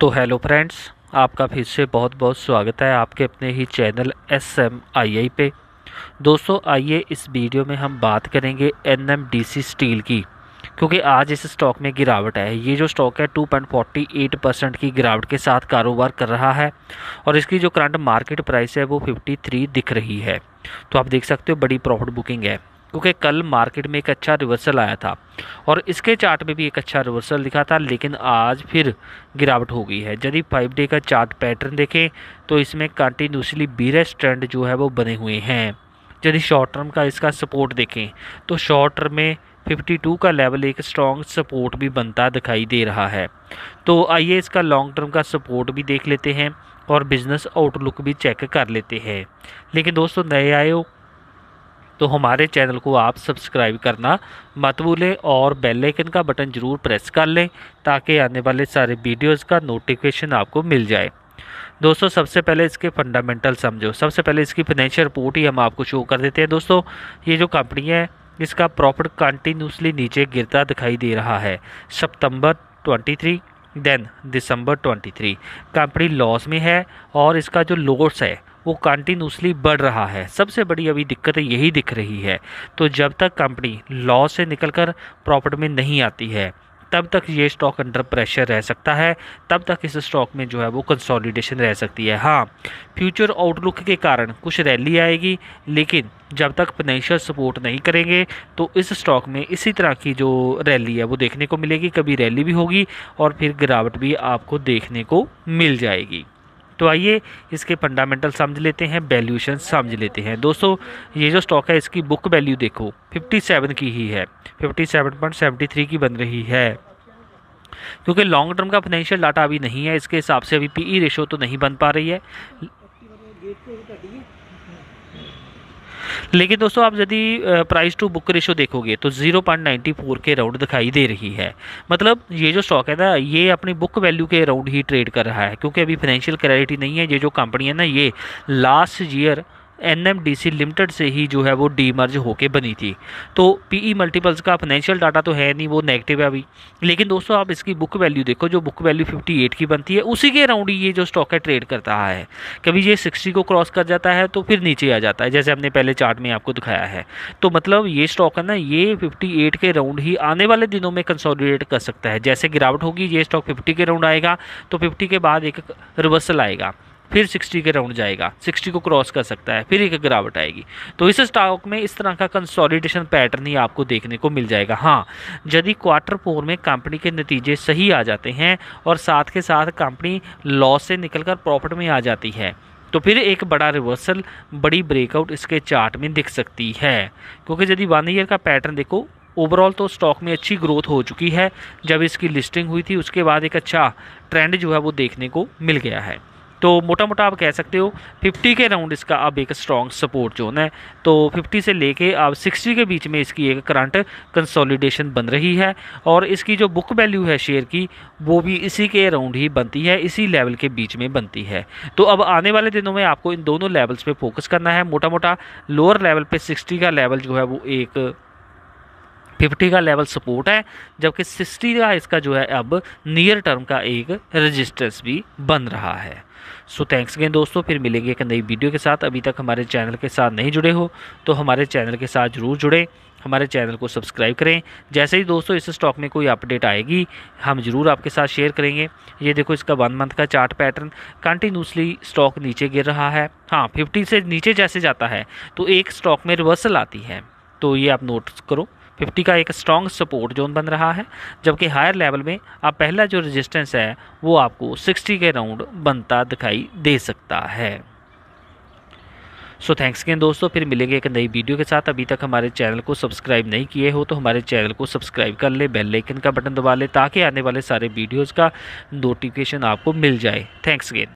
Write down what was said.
तो hello friends आपका फिर से बहुत बहुत स्वागत है आपके अपने ही channel S M I I पे दोस्तों आइए इस वीडियो में हम बात करेंगे N M D C steel की क्योंकि आज इस स्टॉक में गिरावट है ये जो स्टॉक है 2.48 परसेंट की गिरावट के साथ कारोबार कर रहा है और इसकी जो करंट मार्केट प्राइस है वो 53 दिख रही है तो आप देख सकते हो बड़ी प्रॉफिट बुकिंग है क्योंकि कल मार्केट में एक अच्छा रिवर्सल आया था और इसके चार्ट में भी एक अच्छा रिवर्सल दिखा था लेकिन आज फिर गिरावट हो गई है यदि फाइव डे का चार्ट पैटर्न देखें तो इसमें कंटिन्यूसली बीरेस्ट ट्रेंड जो है वो बने हुए हैं यदि शॉर्ट टर्म का इसका सपोर्ट देखें तो शॉर्ट टर्म में 52 का लेवल एक स्ट्रॉन्ग सपोर्ट भी बनता दिखाई दे रहा है तो आइए इसका लॉन्ग टर्म का सपोर्ट भी देख लेते हैं और बिज़नेस आउटलुक भी चेक कर लेते हैं लेकिन दोस्तों नए आए हो तो हमारे चैनल को आप सब्सक्राइब करना मत भूलें और बेल आइकन का बटन ज़रूर प्रेस कर लें ताकि आने वाले सारे वीडियोज़ का नोटिफिकेशन आपको मिल जाए दोस्तों सबसे पहले इसके फंडामेंटल समझो सबसे पहले इसकी फाइनेंशियल रिपोर्ट ही हम आपको शो कर देते हैं दोस्तों ये जो कंपनी है इसका प्रॉफिट कंटिन्यूसली नीचे गिरता दिखाई दे रहा है September twenty then December 23 company loss में है और इसका जो लोड्स है वो कंटिन्यूसली बढ़ रहा है सबसे बड़ी अभी दिक्कत यही दिख रही है तो जब तक कंपनी लॉस से निकलकर प्रॉफिट में नहीं आती है तब तक ये स्टॉक अंडर प्रेशर रह सकता है तब तक इस स्टॉक में जो है वो कंसोलिडेशन रह सकती है हाँ फ्यूचर आउटलुक के कारण कुछ रैली आएगी लेकिन जब तक फाइनेंशियल सपोर्ट नहीं करेंगे तो इस स्टॉक में इसी तरह की जो रैली है वो देखने को मिलेगी कभी रैली भी होगी और फिर गिरावट भी आपको देखने को मिल जाएगी तो आइए इसके फंडामेंटल समझ लेते हैं वैल्यूशन समझ लेते हैं दोस्तों ये जो स्टॉक है इसकी बुक वैल्यू देखो 57 की ही है 57.73 की बन रही है क्योंकि लॉन्ग टर्म का फाइनेंशियल डाटा अभी नहीं है इसके हिसाब से अभी पीई रेशो e तो नहीं बन पा रही है लेकिन दोस्तों आप यदि प्राइस टू बुक रेशो देखोगे तो 0.94 के अराउंड दिखाई दे रही है मतलब ये जो स्टॉक है ना ये अपनी बुक वैल्यू के अराउंड ही ट्रेड कर रहा है क्योंकि अभी फाइनेंशियल क्लैरिटी नहीं है ये जो कंपनी है ना ये लास्ट ईयर एनएमडीसी लिमिटेड से ही जो है वो डीमर्ज होके बनी थी तो पीई मल्टीपल्स e का फाइनेंशियल डाटा तो है नहीं वो नेगेटिव है अभी लेकिन दोस्तों आप इसकी बुक वैल्यू देखो जो बुक वैल्यू 58 की बनती है उसी के अराउंड ये जो स्टॉक है ट्रेड कर रहा है कभी ये 60 को क्रॉस कर जाता है तो फिर नीचे आ जाता है जैसे हमने पहले चार्ट में आपको दिखाया है तो मतलब ये स्टॉक है ना ये एट के राउंड ही आने वाले दिनों में कंसोलिडेट कर सकता है जैसे गिरावट होगी ये स्टॉक फिफ्टी के राउंड आएगा तो फिफ्टी के बाद एक रिवर्सल आएगा फिर 60 के राउंड जाएगा 60 को क्रॉस कर सकता है फिर एक गिरावट आएगी तो इस स्टॉक में इस तरह का कंसोलिडेशन पैटर्न ही आपको देखने को मिल जाएगा हाँ यदि क्वार्टर फोर में कंपनी के नतीजे सही आ जाते हैं और साथ के साथ कंपनी लॉस से निकलकर प्रॉफिट में आ जाती है तो फिर एक बड़ा रिवर्सल बड़ी ब्रेकआउट इसके चार्ट में दिख सकती है क्योंकि यदि वन ईयर का पैटर्न देखो ओवरऑल तो स्टॉक में अच्छी ग्रोथ हो चुकी है जब इसकी लिस्टिंग हुई थी उसके बाद एक अच्छा ट्रेंड जो है वो देखने को मिल गया है तो मोटा मोटा आप कह सकते हो 50 के राउंड इसका अब एक स्ट्रॉन्ग सपोर्ट जोन है तो 50 से लेके अब 60 के बीच में इसकी एक करंट कंसोलिडेशन बन रही है और इसकी जो बुक वैल्यू है शेयर की वो भी इसी के अराउंड ही बनती है इसी लेवल के बीच में बनती है तो अब आने वाले दिनों में आपको इन दोनों लेवल्स पर फोकस करना है मोटा मोटा लोअर लेवल पर सिक्सटी का लेवल जो है वो एक फिफ्टी का लेवल सपोर्ट है जबकि सिक्सटी का इसका जो है अब नियर टर्म का एक रजिस्टर्स भी बन रहा है सो थैंक्स अगेन दोस्तों फिर मिलेंगे एक नई वीडियो के साथ अभी तक हमारे चैनल के साथ नहीं जुड़े हो तो हमारे चैनल के साथ ज़रूर जुड़ें हमारे चैनल को सब्सक्राइब करें जैसे ही दोस्तों इस स्टॉक में कोई अपडेट आएगी हम ज़रूर आपके साथ शेयर करेंगे ये देखो इसका वन मंथ का चार्ट पैटर्न कंटिन्यूसली स्टॉक नीचे गिर रहा है हाँ फिफ्टी से नीचे जैसे जाता है तो एक स्टॉक में रिवर्सल आती है तो ये आप नोट करो फिफ्टी का एक स्ट्रॉन्ग सपोर्ट जोन बन रहा है जबकि हायर लेवल में आप पहला जो रेजिस्टेंस है वो आपको सिक्सटी के राउंड बनता दिखाई दे सकता है सो थैंक्स अगेन दोस्तों फिर मिलेंगे एक नई वीडियो के साथ अभी तक हमारे चैनल को सब्सक्राइब नहीं किए हो तो हमारे चैनल को सब्सक्राइब कर ले बेल लेकिन का बटन दबा ले ताकि आने वाले सारे वीडियोज़ का नोटिफिकेशन आपको मिल जाए थैंक्स अगेन